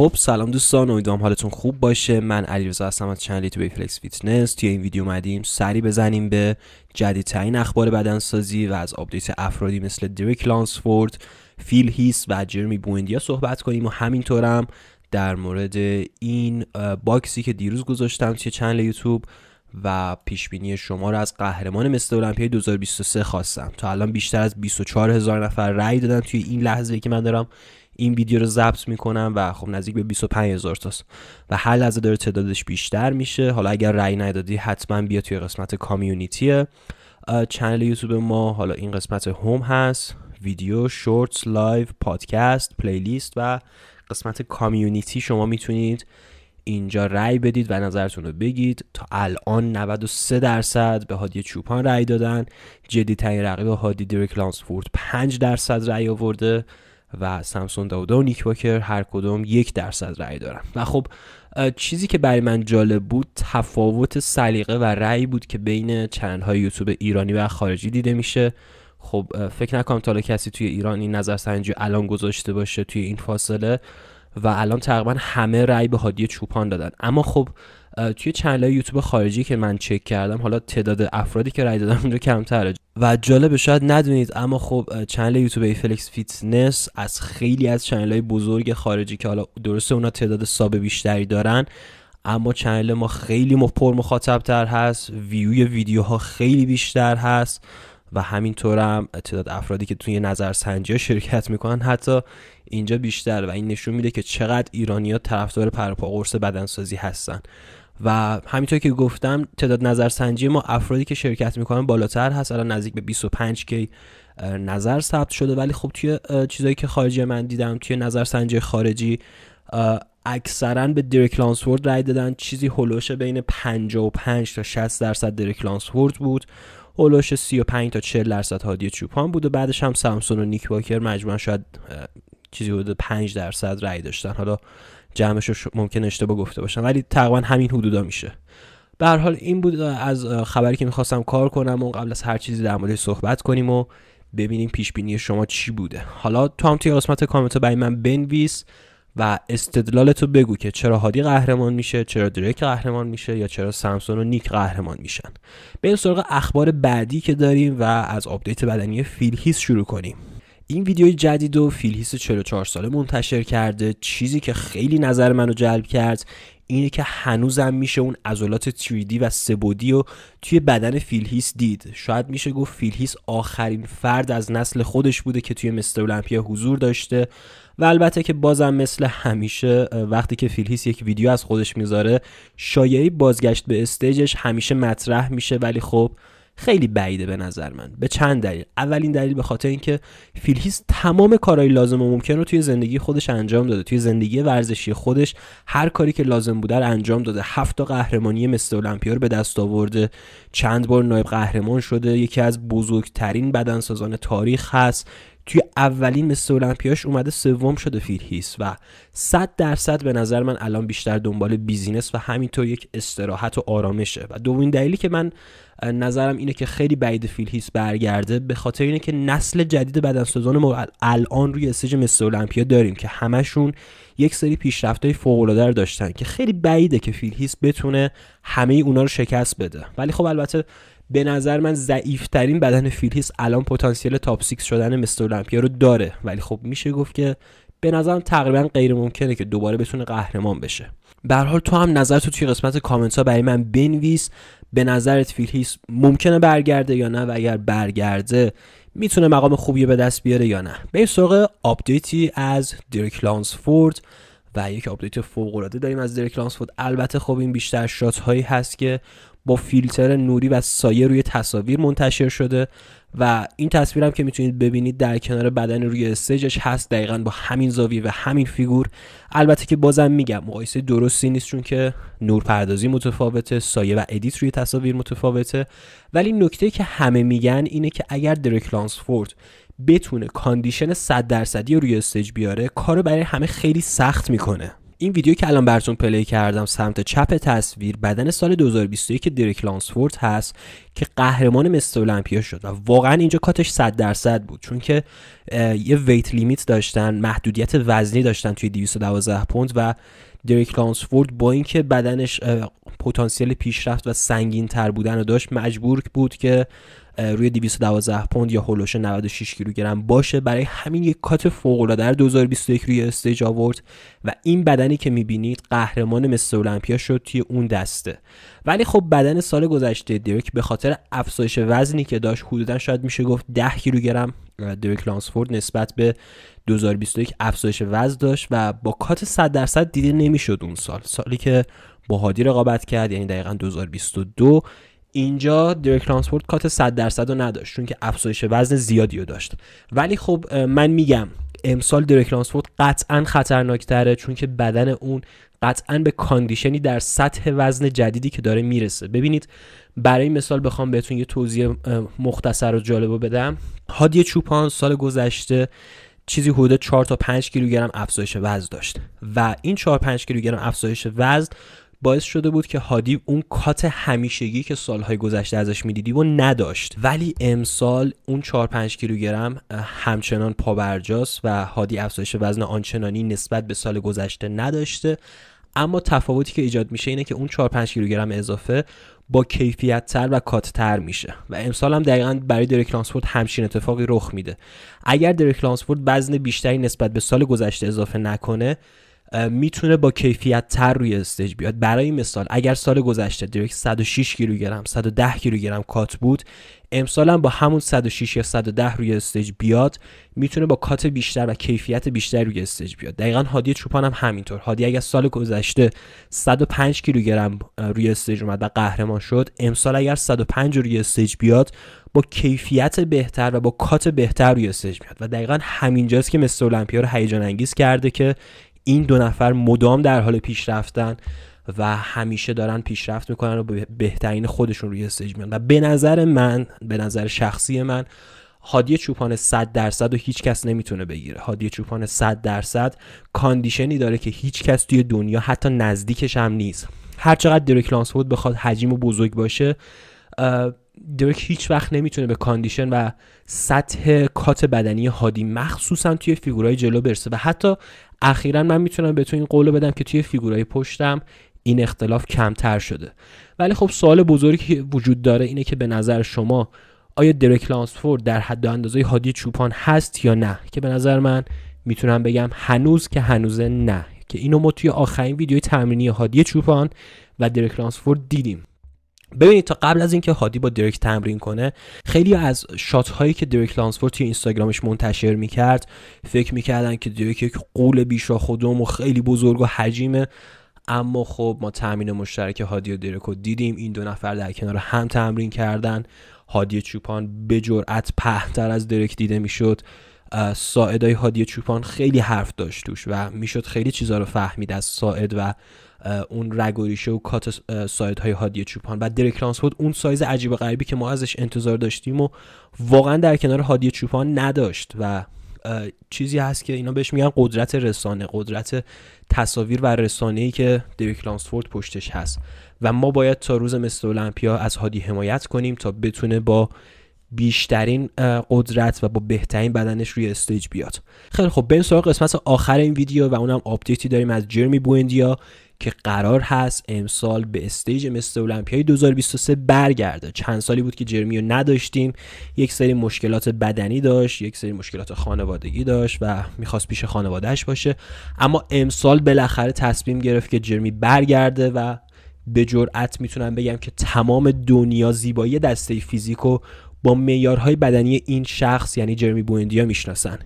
خب سلام دوستان امیدوارم حالتون خوب باشه من علیرضا هستم از چنل یوتیوب فلکس فیتنس توی این ویدیو اومدیم سری بزنیم به جدیدترین اخبار بدنسازی و از آپدیت افرادی مثل دریک لانسفورد فیل هیس و جرمی بویندیا صحبت کنیم و همینطورم در مورد این باکسی که دیروز گذاشتم توی چنل یوتیوب و پیشبینی شما رو از قهرمان مثل المپیا 2023 خواستم تا الان بیشتر از 24000 نفر رأی دادن توی این لحظه که من دارم این ویدیو رو ضبط میکنم و خب نزدیک به 25 هزار تاست و هر لحظه داره تعدادش بیشتر میشه حالا اگر رأی ندادی حتما بیا توی قسمت کامیونیتی چنل یوتیوب ما حالا این قسمت هوم هست ویدیو شورت، لایو پادکست پلیلیست و قسمت کامیونیتی شما میتونید اینجا رأی بدید و نظرتون رو بگید تا الان 93 درصد به هادی چوپان رأی دادن تنی رقیب هادی دیرک لانسفورد 5 درصد رأی آورده و سامسون داودا و نیک باکر هر کدوم یک درصد رأی دارن و خب چیزی که برای من جالب بود تفاوت سلیقه و رأی بود که بین چند های یوتیوب ایرانی و خارجی دیده میشه خب فکر نکنم تا کسی توی ایران این نظرسنجی الان گذاشته باشه توی این فاصله و الان تقریبا همه رأی به هادی چوپان دادن اما خب توی چنل یوتیوب خارجی که من چک کردم حالا تعداد افرادی که رای دادم اونجا کمتره و جالبه شاید ندونید اما خب چنل یوتیوب فلکس فیتنس از خیلی از چنل های بزرگ خارجی که حالا درسته اونا تعداد ساب بیشتری دارن اما چنل ما خیلی پر مخاطب تر هست ویوی ویدیوها خیلی بیشتر هست و همینطورم تعداد افرادی که توی نظرسنجی ها شرکت میکنن حتی اینجا بیشتر و این نشون میده که چقدر ایرانی ها طرفدار قرص بدنسازی هستن و همینطور که گفتم تعداد نظرسنجی ما افرادی که شرکت میکنن بالاتر هست الان نزدیک به 25 کی نظر ثبت شده ولی خب توی چیزایی که خارجی من دیدم توی نظرسنجی خارجی اکثرا به دریک لانسورد رای دادن چیزی هلوش بین 55 تا 60 درصد دریک لانسورد بود اولوش 35 تا 40 درصد هادی چوپان بود و بعدش هم سامسون و نیک واکر مجموعا شاید چیزی حدود 5 درصد رأی داشتن حالا جمعش ممکن اشتباه گفته باشم ولی تقریبا همین حدودا میشه به حال این بود از خبری که میخواستم کار کنم و قبل از هر چیزی در موردش صحبت کنیم و ببینیم پیش بینی شما چی بوده حالا تو هم توی قسمت کامنت برای من بنویس و استدلالتو بگو که چرا هادی قهرمان میشه چرا دریک قهرمان میشه یا چرا سمسون و نیک قهرمان میشن بریم سراغ اخبار بعدی که داریم و از آپدیت بدنی فیلهیس شروع کنیم این ویدیوی جدید و فیلهیس 44 ساله منتشر کرده چیزی که خیلی نظر منو جلب کرد اینه که هنوزم میشه اون عضلات 3 و سبودی رو توی بدن فیلهیس دید شاید میشه گفت فیلهیس آخرین فرد از نسل خودش بوده که توی مستر اولمپیا حضور داشته و البته که بازم مثل همیشه وقتی که فیلهیس یک ویدیو از خودش میذاره شایعی بازگشت به استیجش همیشه مطرح میشه ولی خب خیلی بعیده به نظر من به چند دلیل اولین دلیل به خاطر اینکه فیلهیس تمام کارهای لازم و ممکن رو توی زندگی خودش انجام داده توی زندگی ورزشی خودش هر کاری که لازم بوده رو انجام داده هفت تا قهرمانی مثل المپیا رو به دست آورده چند بار نایب قهرمان شده یکی از بزرگترین بدنسازان تاریخ هست توی اولین مثل المپیاش اومده سوم شده هیس و 100 درصد به نظر من الان بیشتر دنبال بیزینس و همینطور یک استراحت و آرامشه و دومین دلیلی که من نظرم اینه که خیلی بعید هیس برگرده به خاطر اینه که نسل جدید بدنسازان ما الان روی استیج مستر المپیا داریم که همشون یک سری پیشرفت های فوق داشتن که خیلی بعیده که هیس بتونه همه ای اونا رو شکست بده ولی خب البته به نظر من ضعیفترین بدن فیلیس الان پتانسیل تاپ سیکس شدن مستر المپیا رو داره ولی خب میشه گفت که به نظرم تقریبا غیر ممکنه که دوباره بتونه قهرمان بشه به حال تو هم نظر تو توی قسمت کامنت ها برای من بنویس به نظرت فیلیس ممکنه برگرده یا نه و اگر برگرده میتونه مقام خوبی به دست بیاره یا نه بریم سراغ آپدیتی از دریک لانسفورد و یک آپدیت فوق العاده داریم از دریک لانسفورد البته خب این بیشتر شات هایی هست که با فیلتر نوری و سایه روی تصاویر منتشر شده و این تصویرم که میتونید ببینید در کنار بدن روی استیجش هست دقیقا با همین زاویه و همین فیگور البته که بازم میگم مقایسه درستی نیست چون که پردازی متفاوته سایه و ادیت روی تصاویر متفاوته ولی نکته که همه میگن اینه که اگر درک لانسفورد بتونه کاندیشن 100 درصدی روی استیج بیاره کارو برای همه خیلی سخت میکنه این ویدیو که الان براتون پلی کردم سمت چپ تصویر بدن سال 2021 دریک لانسفورد هست که قهرمان مستر المپیا شد و واقعا اینجا کاتش 100 درصد بود چون که یه ویت لیمیت داشتن محدودیت وزنی داشتن توی 212 پوند و دریک لانسفورد با اینکه بدنش پتانسیل پیشرفت و سنگین تر بودن رو داشت مجبور بود که روی 212 پوند یا هولوش 96 کیلوگرم باشه برای همین یک کات فوق العاده در 2021 روی استیج آورد و این بدنی که میبینید قهرمان مستر المپیا شد توی اون دسته ولی خب بدن سال گذشته دریک به خاطر افزایش وزنی که داشت حدودا شاید میشه گفت 10 کیلوگرم دریک لانسفورد نسبت به 2021 افزایش وزن داشت و با کات 100 درصد دیده نمیشد اون سال سالی که با هادی رقابت کرد یعنی دقیقا 2022 اینجا درک ترانسپورت کات 100 درصد رو نداشت چون که افزایش وزن زیادی رو داشت ولی خب من میگم امسال درک ترانسپورت قطعا خطرناکتره چون که بدن اون قطعا به کاندیشنی در سطح وزن جدیدی که داره میرسه ببینید برای مثال بخوام بهتون یه توضیح مختصر و جالب رو بدم هادی چوپان سال گذشته چیزی حدود 4 تا 5 کیلوگرم افزایش وزن داشت و این 4 5 کیلوگرم افزایش وزن باعث شده بود که هادی اون کات همیشگی که سالهای گذشته ازش میدیدی و نداشت ولی امسال اون 4 5 کیلوگرم همچنان پابرجاست و هادی افزایش وزن آنچنانی نسبت به سال گذشته نداشته اما تفاوتی که ایجاد میشه اینه که اون 4 5 کیلوگرم اضافه با کیفیت تر و کات تر میشه و امسال هم دقیقا برای درک لانسفورد همچین اتفاقی رخ میده اگر درک لانسفورد وزن بیشتری نسبت به سال گذشته اضافه نکنه میتونه با کیفیت تر روی استیج بیاد برای مثال اگر سال گذشته دریک 106 کیلوگرم 110 کیلوگرم کات بود امسال هم با همون 106 یا 110 روی استیج بیاد میتونه با کات بیشتر و کیفیت بیشتر روی استیج بیاد دقیقا هادی چوپان هم همینطور هادی اگر سال گذشته 105 کیلوگرم روی استیج اومد و قهرمان شد امسال اگر 105 روی استیج بیاد با کیفیت بهتر و با کات بهتر روی استیج میاد و دقیقا همینجاست که مستر المپیا رو هیجان انگیز کرده که این دو نفر مدام در حال پیشرفتن و همیشه دارن پیشرفت میکنن و به بهترین خودشون روی استیج میان و به نظر من به نظر شخصی من هادی چوپان 100 درصد و هیچ کس نمیتونه بگیره هادی چوپان 100 درصد کاندیشنی داره که هیچ کس توی دنیا حتی نزدیکش هم نیست هرچقدر چقدر دریک بخواد حجم و بزرگ باشه درک هیچ وقت نمیتونه به کاندیشن و سطح کات بدنی هادی مخصوصا توی فیگورای جلو برسه و حتی اخیرا من میتونم به تو این قول بدم که توی فیگورای پشتم این اختلاف کمتر شده ولی خب سوال بزرگی که وجود داره اینه که به نظر شما آیا درک لانسفورد در حد و اندازه هادی چوپان هست یا نه که به نظر من میتونم بگم هنوز که هنوز نه که اینو ما توی آخرین ویدیوی تمرینی هادی چوپان و درک لانسفورد دیدیم ببینید تا قبل از اینکه هادی با درک تمرین کنه خیلی از شات هایی که درک لانسفورد توی اینستاگرامش منتشر میکرد فکر میکردن که درک یک قول بیش خودم و خیلی بزرگ و حجیمه اما خب ما تامین مشترک هادی و درک رو دیدیم این دو نفر در کنار هم تمرین کردن هادی چوپان به جرأت پهتر از درک دیده میشد ساعدای هادی چوپان خیلی حرف داشت توش و میشد خیلی چیزها رو فهمید از ساعد و اون رگوریشه و کات سایت های هادی چوپان و دریک لانسفورد اون سایز عجیب غریبی که ما ازش انتظار داشتیم و واقعا در کنار هادی چوپان نداشت و چیزی هست که اینا بهش میگن قدرت رسانه قدرت تصاویر و رسانه ای که دریک لانسفورد پشتش هست و ما باید تا روز مثل المپیا از هادی حمایت کنیم تا بتونه با بیشترین قدرت و با بهترین بدنش روی استیج بیاد خیلی خب بریم سراغ قسمت آخر این ویدیو و اونم آپدیتی داریم از جرمی بویندیا که قرار هست امسال به استیج مثل المپیای 2023 برگرده چند سالی بود که جرمی رو نداشتیم یک سری مشکلات بدنی داشت یک سری مشکلات خانوادگی داشت و میخواست پیش خانوادهش باشه اما امسال بالاخره تصمیم گرفت که جرمی برگرده و به جرأت میتونم بگم که تمام دنیا زیبایی دسته فیزیکو با معیارهای بدنی این شخص یعنی جرمی بوندیا میشناسن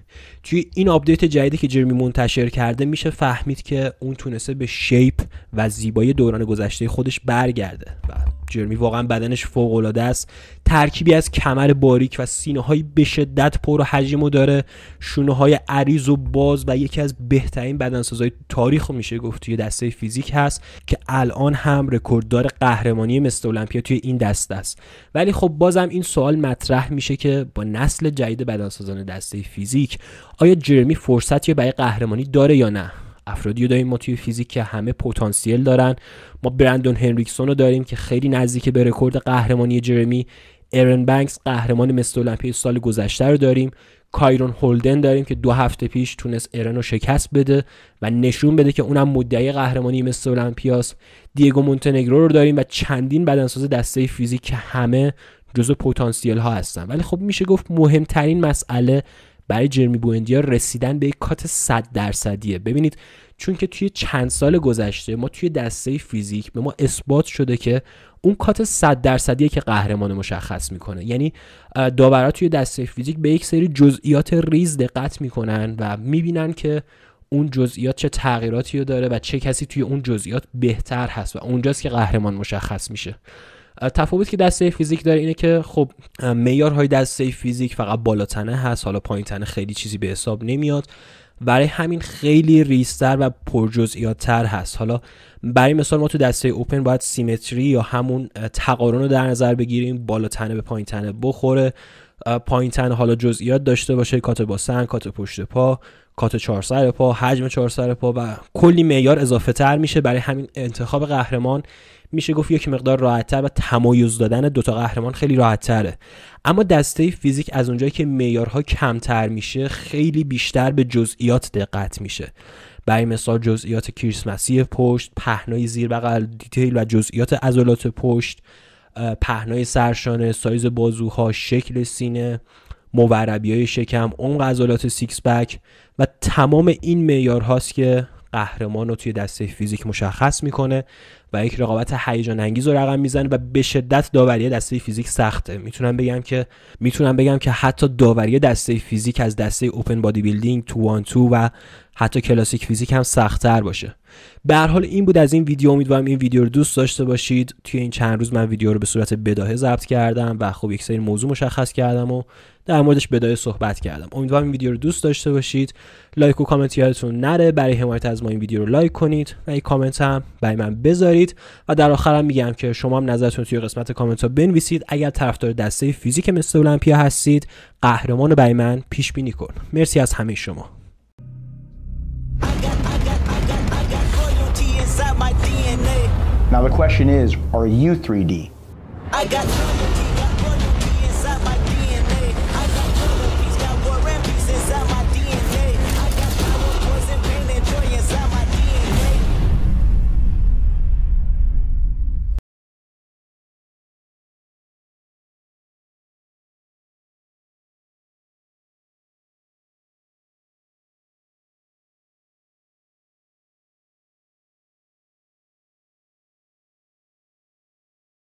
توی این آپدیت جدیدی که جرمی منتشر کرده میشه فهمید که اون تونسته به شیپ و زیبایی دوران گذشته خودش برگرده و جرمی واقعا بدنش فوق العاده است ترکیبی از کمر باریک و سینه های به شدت پر و حجم و داره شونه های عریض و باز و یکی از بهترین بدنسازهای تاریخ میشه گفت توی دسته فیزیک هست که الان هم رکورددار قهرمانی مستر المپیا توی این دسته است ولی خب بازم این سوال مطرح میشه که با نسل جدید بدنسازان دسته فیزیک آیا جرمی فرصتی برای قهرمانی داره یا نه افرادی رو داریم ما توی فیزیک که همه پتانسیل دارن ما برندون هنریکسون رو داریم که خیلی نزدیک به رکورد قهرمانی جرمی ارن بنکس قهرمان مستر المپیا سال گذشته رو داریم کایرون هولدن داریم که دو هفته پیش تونست ارن رو شکست بده و نشون بده که اونم مدعی قهرمانی مستر المپیاس دیگو مونتنگرو رو داریم و چندین بدنساز دسته فیزیک که همه جزء پتانسیل ها هستن ولی خب میشه گفت مهمترین مسئله برای جرمی بوندیا رسیدن به یک کات 100 درصدیه ببینید چون که توی چند سال گذشته ما توی دسته فیزیک به ما اثبات شده که اون کات 100 درصدیه که قهرمان مشخص میکنه یعنی داورا توی دسته فیزیک به یک سری جزئیات ریز دقت میکنن و میبینن که اون جزئیات چه تغییراتی رو داره و چه کسی توی اون جزئیات بهتر هست و اونجاست که قهرمان مشخص میشه تفاوتی که دسته فیزیک داره اینه که خب معیارهای دسته فیزیک فقط بالاتنه هست حالا پایین خیلی چیزی به حساب نمیاد برای همین خیلی ریستر و تر هست حالا برای مثال ما تو دسته اوپن باید سیمتری یا همون تقارن رو در نظر بگیریم بالاتنه به پایین بخوره پایین تنه حالا جزئیات داشته باشه کات با کات پشت پا کات چهار سر پا حجم چهار سر پا و کلی معیار اضافه تر میشه برای همین انتخاب قهرمان میشه گفت یک مقدار راحتتر و تمایز دادن دوتا قهرمان خیلی راحتتره اما دسته فیزیک از اونجایی که معیارها کمتر میشه خیلی بیشتر به جزئیات دقت میشه برای مثال جزئیات کریسمسی پشت پهنای زیر بغل دیتیل و جزئیات عضلات پشت پهنای سرشانه سایز بازوها شکل سینه موربی های شکم عمق عضلات سیکس بک و تمام این معیارهاست که قهرمان رو توی دسته فیزیک مشخص میکنه و یک رقابت هیجان انگیز رو رقم میزنه و به شدت داوری دسته فیزیک سخته میتونم بگم که میتونم بگم که حتی داوری دسته فیزیک از دسته اوپن بادی بیلدینگ تو تو و حتی کلاسیک فیزیک هم سختتر باشه به هر حال این بود از این ویدیو امیدوارم این ویدیو رو دوست داشته باشید توی این چند روز من ویدیو رو به صورت بداهه ضبط کردم و خب یک سری موضوع مشخص کردم و در موردش بدای صحبت کردم امیدوارم این ویدیو رو دوست داشته باشید لایک و کامنت یادتون نره برای حمایت از ما این ویدیو رو لایک کنید و این کامنت هم برای من بذارید و در آخرم میگم که شما هم نظرتون توی قسمت کامنت ها بنویسید اگر طرفدار دسته فیزیک مثل المپیا هستید قهرمان رو برای من پیش بینی کن مرسی از همه شما Now the question is, are you 3D?